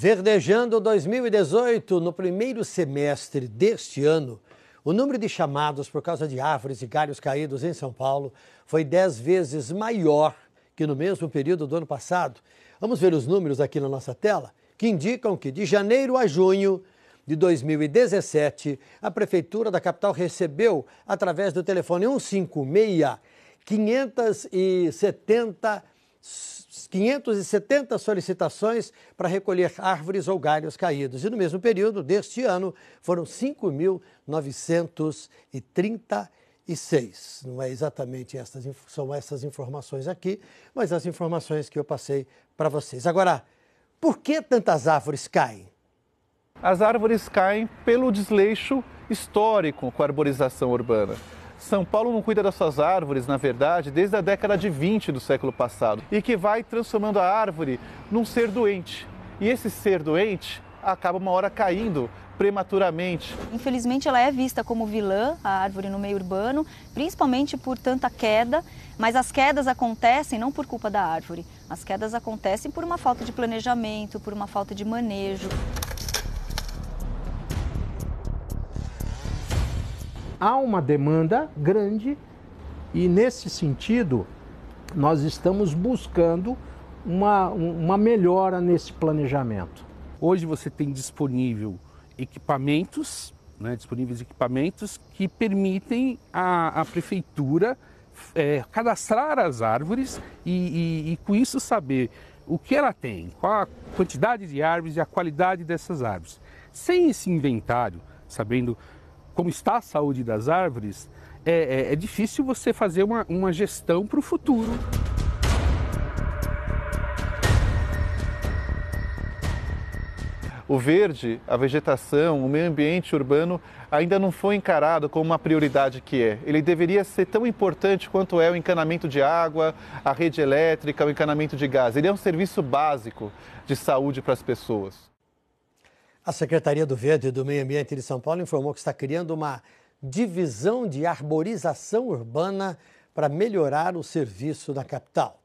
Verdejando 2018, no primeiro semestre deste ano, o número de chamados por causa de árvores e galhos caídos em São Paulo foi 10 vezes maior que no mesmo período do ano passado. Vamos ver os números aqui na nossa tela, que indicam que de janeiro a junho de 2017, a Prefeitura da capital recebeu, através do telefone 156, 570 570 solicitações para recolher árvores ou galhos caídos. E no mesmo período deste ano foram 5.936. Não é exatamente essas, são essas informações aqui, mas as informações que eu passei para vocês. Agora, por que tantas árvores caem? As árvores caem pelo desleixo histórico com a arborização urbana. São Paulo não cuida das suas árvores, na verdade, desde a década de 20 do século passado, e que vai transformando a árvore num ser doente. E esse ser doente acaba uma hora caindo prematuramente. Infelizmente, ela é vista como vilã, a árvore no meio urbano, principalmente por tanta queda, mas as quedas acontecem não por culpa da árvore. As quedas acontecem por uma falta de planejamento, por uma falta de manejo. há uma demanda grande e, nesse sentido, nós estamos buscando uma, uma melhora nesse planejamento. Hoje você tem disponível equipamentos, né, disponíveis equipamentos que permitem à prefeitura é, cadastrar as árvores e, e, e, com isso saber o que ela tem, qual a quantidade de árvores e a qualidade dessas árvores. Sem esse inventário, sabendo como está a saúde das árvores, é, é, é difícil você fazer uma, uma gestão para o futuro. o verde, a vegetação, o meio ambiente urbano ainda não foi encarado como uma prioridade que é. Ele deveria ser tão importante quanto é o encanamento de água, a rede elétrica, o encanamento de gás. Ele é um serviço básico de saúde para as pessoas. A Secretaria do Verde e do Meio Ambiente de São Paulo informou que está criando uma divisão de arborização urbana para melhorar o serviço na capital.